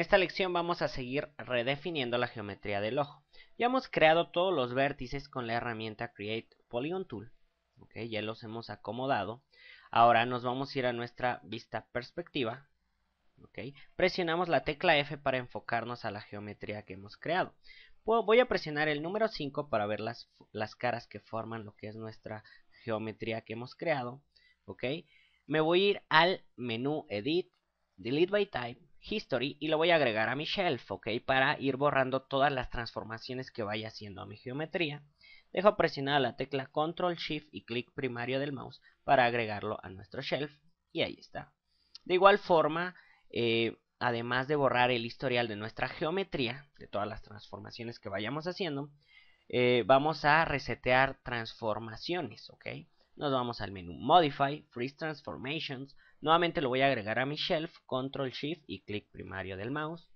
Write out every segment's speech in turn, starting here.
esta lección vamos a seguir redefiniendo la geometría del ojo. Ya hemos creado todos los vértices con la herramienta Create Polygon Tool. Okay, ya los hemos acomodado. Ahora nos vamos a ir a nuestra vista perspectiva. Presionamos la tecla F para enfocarnos a la geometría que hemos creado. Voy a presionar el número 5 para ver las, las caras que forman lo que es nuestra geometría que hemos creado. Me voy a ir al menú Edit, Delete by Type History y lo voy a agregar a mi Shelf, ¿ok? Para ir borrando todas las transformaciones que vaya haciendo a mi geometría. Dejo presionada la tecla Control Shift y clic primario del mouse para agregarlo a nuestro Shelf. Y ahí está. De igual forma, eh, además de borrar el historial de nuestra geometría, de todas las transformaciones que vayamos haciendo, eh, vamos a resetear transformaciones, ¿ok? Nos vamos al menú Modify, Freeze Transformations, Nuevamente lo voy a agregar a mi shelf, control shift y clic primario del mouse.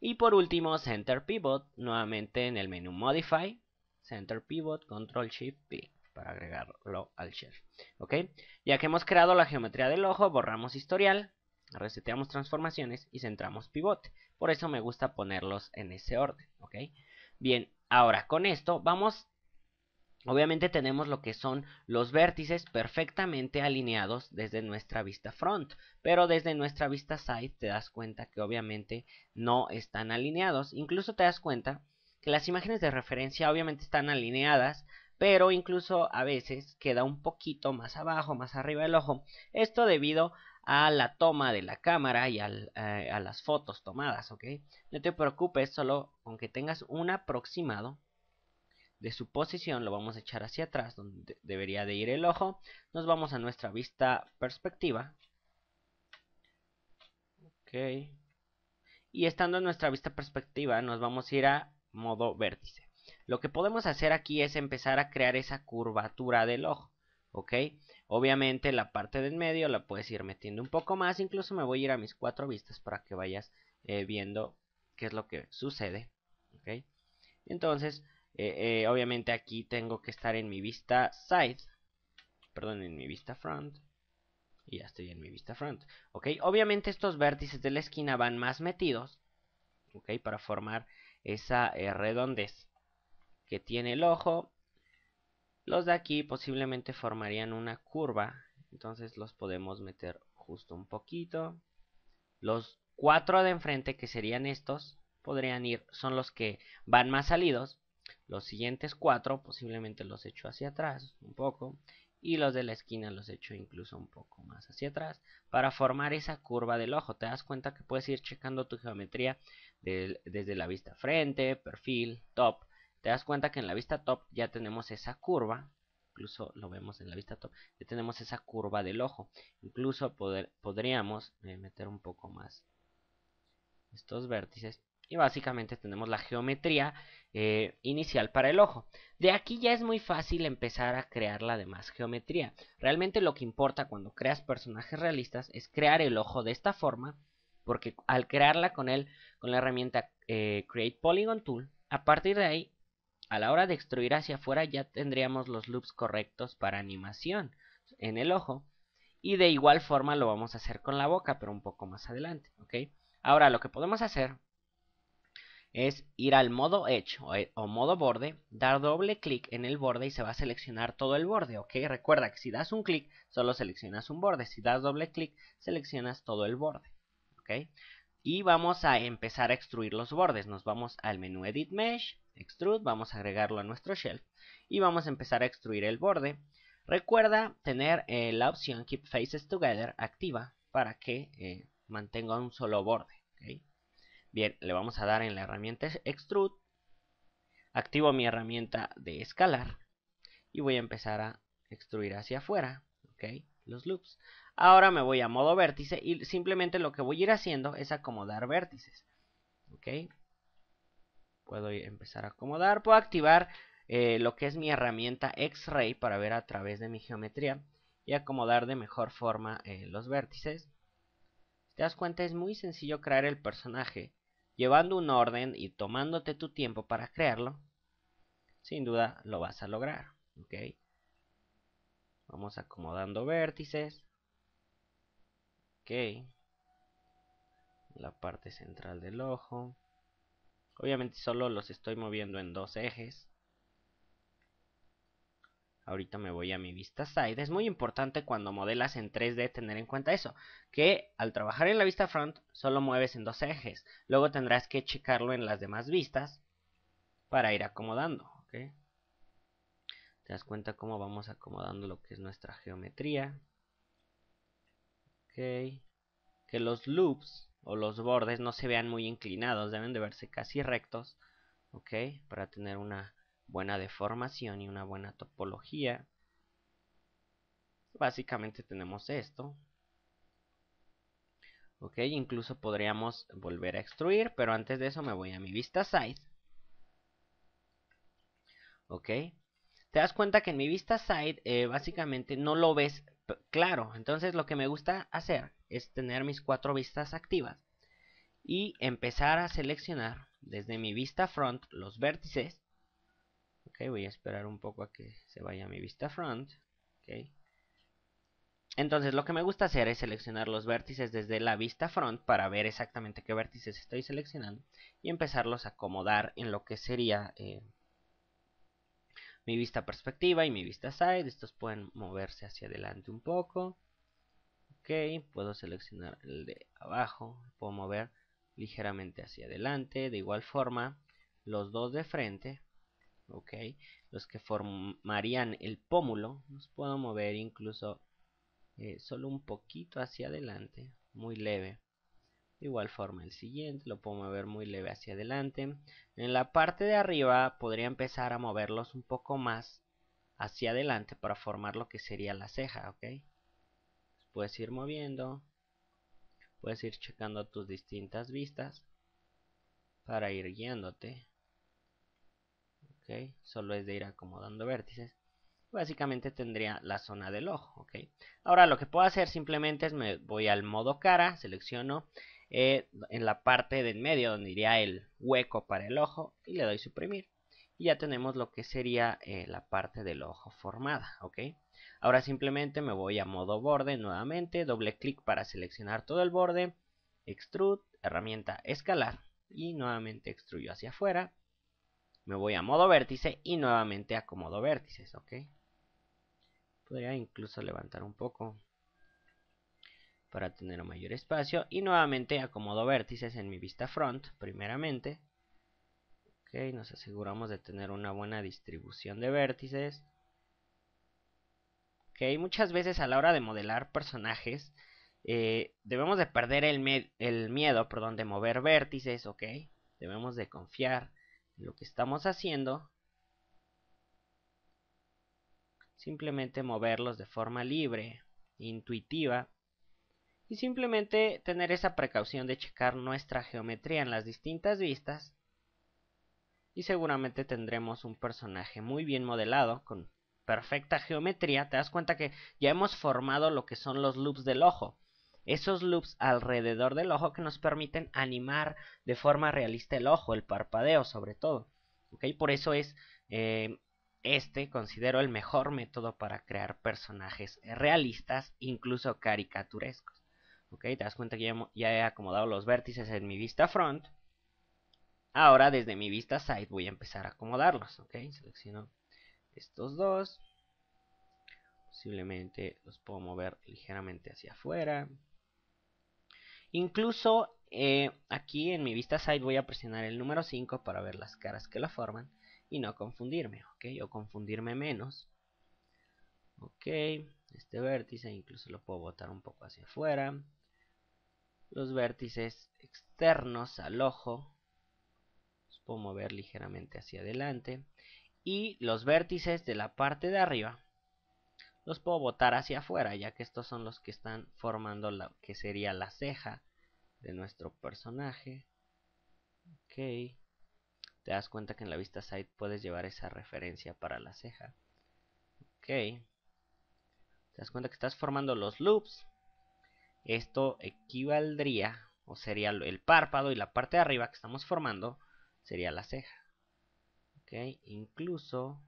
Y por último, center pivot, nuevamente en el menú modify, center pivot, control shift, clic para agregarlo al shelf. ¿Ok? Ya que hemos creado la geometría del ojo, borramos historial, reseteamos transformaciones y centramos Pivot. Por eso me gusta ponerlos en ese orden. ¿Ok? Bien, ahora con esto vamos Obviamente tenemos lo que son los vértices perfectamente alineados desde nuestra vista front, pero desde nuestra vista side te das cuenta que obviamente no están alineados. Incluso te das cuenta que las imágenes de referencia obviamente están alineadas, pero incluso a veces queda un poquito más abajo, más arriba del ojo. Esto debido a la toma de la cámara y eh, a las fotos tomadas, ¿ok? No te preocupes, solo con que tengas un aproximado de su posición lo vamos a echar hacia atrás donde debería de ir el ojo nos vamos a nuestra vista perspectiva ok y estando en nuestra vista perspectiva nos vamos a ir a modo vértice lo que podemos hacer aquí es empezar a crear esa curvatura del ojo ok obviamente la parte del medio la puedes ir metiendo un poco más incluso me voy a ir a mis cuatro vistas para que vayas eh, viendo qué es lo que sucede ok entonces eh, eh, obviamente aquí tengo que estar en mi vista side. Perdón, en mi vista front. Y ya estoy en mi vista front. Ok, obviamente estos vértices de la esquina van más metidos. Ok, para formar esa eh, redondez que tiene el ojo. Los de aquí posiblemente formarían una curva. Entonces los podemos meter justo un poquito. Los cuatro de enfrente, que serían estos, podrían ir, son los que van más salidos. Los siguientes cuatro posiblemente los echo hacia atrás un poco y los de la esquina los echo incluso un poco más hacia atrás para formar esa curva del ojo. Te das cuenta que puedes ir checando tu geometría desde la vista frente, perfil, top. Te das cuenta que en la vista top ya tenemos esa curva, incluso lo vemos en la vista top, ya tenemos esa curva del ojo. Incluso podríamos eh, meter un poco más estos vértices y básicamente tenemos la geometría eh, inicial para el ojo. De aquí ya es muy fácil empezar a crear la demás geometría. Realmente lo que importa cuando creas personajes realistas es crear el ojo de esta forma, porque al crearla con él, con la herramienta eh, Create Polygon Tool, a partir de ahí, a la hora de extruir hacia afuera ya tendríamos los loops correctos para animación en el ojo. Y de igual forma lo vamos a hacer con la boca, pero un poco más adelante, ¿ok? Ahora lo que podemos hacer es ir al modo Edge eh, o, modo borde, dar doble clic en el borde y se va a seleccionar todo el borde, ¿ok? Recuerda que si das un clic, solo seleccionas un borde, si das doble clic, seleccionas todo el borde, ¿ok? Y vamos a empezar a extruir los bordes, nos vamos al menú Edit Mesh, Extrude, vamos a agregarlo a nuestro shelf y vamos a empezar a extruir el borde. Recuerda tener eh, la opción Keep Faces Together activa para que eh, mantenga un solo borde, ¿ok? Bien, le vamos a dar en la herramienta Extrude. Activo mi herramienta de escalar. Y voy a empezar a extruir hacia afuera. ¿Ok? Los loops. Ahora me voy a modo vértice y simplemente lo que voy a ir haciendo es acomodar vértices. ¿Ok? Puedo empezar a acomodar. Puedo activar eh, lo que es mi herramienta X-Ray para ver a través de mi geometría y acomodar de mejor forma eh, los vértices. te das cuenta es muy sencillo crear el personaje llevando un orden y tomándote tu tiempo para crearlo, sin duda lo vas a lograr. ¿ok? Vamos acomodando vértices. Ok. La parte central del ojo. Obviamente solo los estoy moviendo en dos ejes. Ahorita me voy a mi vista side. Es muy importante cuando modelas en 3D tener en cuenta eso, que al trabajar en la vista front solo mueves en dos ejes. Luego tendrás que checarlo en las demás vistas para ir acomodando. Te das cuenta cómo vamos acomodando lo que es nuestra geometría. Okay. Que los loops o los bordes no se vean muy inclinados, deben de verse casi rectos. ¿ok? Para tener una buena deformación y una buena topología. Básicamente tenemos esto. Ok, incluso podríamos volver a extruir, pero antes de eso me voy a mi vista side. Ok, te das cuenta que en mi vista side eh, básicamente no lo ves claro. Entonces lo que me gusta hacer es tener mis cuatro vistas activas y empezar a seleccionar desde mi vista front los vértices voy a esperar un poco a que se vaya mi vista front, Entonces lo que me gusta hacer es seleccionar los vértices desde la vista front para ver exactamente qué vértices estoy seleccionando y empezarlos a acomodar en lo que sería eh, mi vista perspectiva y mi vista side. Estos pueden moverse hacia adelante un poco. puedo seleccionar el de abajo, puedo mover ligeramente hacia adelante. De igual forma, los dos de frente ¿ok? Los que formarían el pómulo, los puedo mover incluso eh, solo un poquito hacia adelante, muy leve. De igual forma el siguiente, lo puedo mover muy leve hacia adelante. En la parte de arriba podría empezar a moverlos un poco más hacia adelante para formar lo que sería la ceja, ¿ok? Puedes ir moviendo, puedes ir checando tus distintas vistas para ir guiándote. Solo es de ir acomodando vértices. Básicamente tendría la zona del ojo, Ahora lo que puedo hacer simplemente es me voy al modo cara, selecciono eh, en la parte del medio donde iría el hueco para el ojo y le doy suprimir. Y ya tenemos lo que sería eh, la parte del ojo formada, ¿ok? Ahora simplemente me voy a modo borde nuevamente, doble clic para seleccionar todo el borde, extrude, herramienta escalar y nuevamente extruyo hacia afuera me voy a modo vértice y nuevamente acomodo vértices, ¿ok? Podría incluso levantar un poco para tener mayor espacio y nuevamente acomodo vértices en mi vista front primeramente. Ok, nos aseguramos de tener una buena distribución de vértices. Ok, muchas veces a la hora de modelar personajes eh, debemos de perder el, el miedo, perdón, de mover vértices, ok. Debemos de confiar lo que estamos haciendo simplemente moverlos de forma libre, intuitiva y simplemente tener esa precaución de checar nuestra geometría en las distintas vistas y seguramente tendremos un personaje muy bien modelado con perfecta geometría. Te das cuenta que ya hemos formado lo que son los loops del ojo esos loops alrededor del ojo que nos permiten animar de forma realista el ojo, el parpadeo sobre todo. ¿okay? Por eso es eh, este, considero el mejor método para crear personajes realistas, incluso caricaturescos. ¿okay? Te das cuenta que ya, he acomodado los vértices en mi vista front. Ahora desde mi vista side voy a empezar a acomodarlos. ¿ok? Selecciono estos dos. Posiblemente los puedo mover ligeramente hacia afuera. Incluso eh, aquí en mi vista side voy a presionar el número 5 para ver las caras que la forman y no confundirme, ¿ok? O confundirme menos. Ok, este vértice incluso lo puedo botar un poco hacia afuera. Los vértices externos al ojo los puedo mover ligeramente hacia adelante. Y los vértices de la parte de arriba los puedo botar hacia afuera, ya que estos son los que están formando lo que sería la ceja de nuestro personaje. Ok. Te das cuenta que en la vista side puedes llevar esa referencia para la ceja. Ok. Te das cuenta que estás formando los loops. Esto equivaldría, o sería el párpado y la parte de arriba que estamos formando sería la ceja. Ok, incluso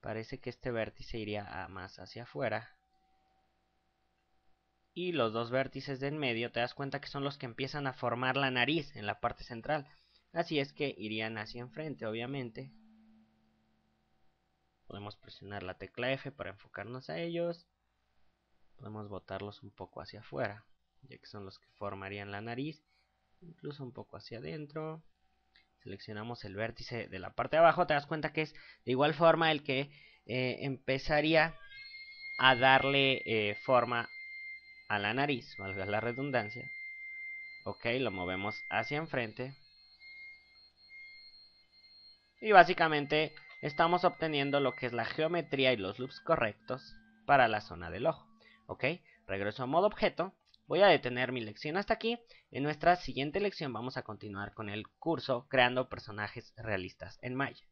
parece que este vértice iría más hacia afuera. Y los dos vértices de en medio te das cuenta que son los que empiezan a formar la nariz en la parte central. Así es que irían hacia enfrente, obviamente. Podemos presionar la tecla F para enfocarnos a ellos. Podemos botarlos un poco hacia afuera, ya que son los que formarían la nariz. Incluso un poco hacia adentro seleccionamos el vértice de la parte de abajo, te das cuenta que es de igual forma el que eh, empezaría a darle eh, forma a la nariz, valga la redundancia. Ok, lo movemos hacia enfrente. Y básicamente estamos obteniendo lo que es la geometría y los loops correctos para la zona del ojo. Ok, regreso a modo objeto Voy a detener mi lección hasta aquí. En nuestra siguiente lección vamos a continuar con el curso creando personajes realistas en Maya.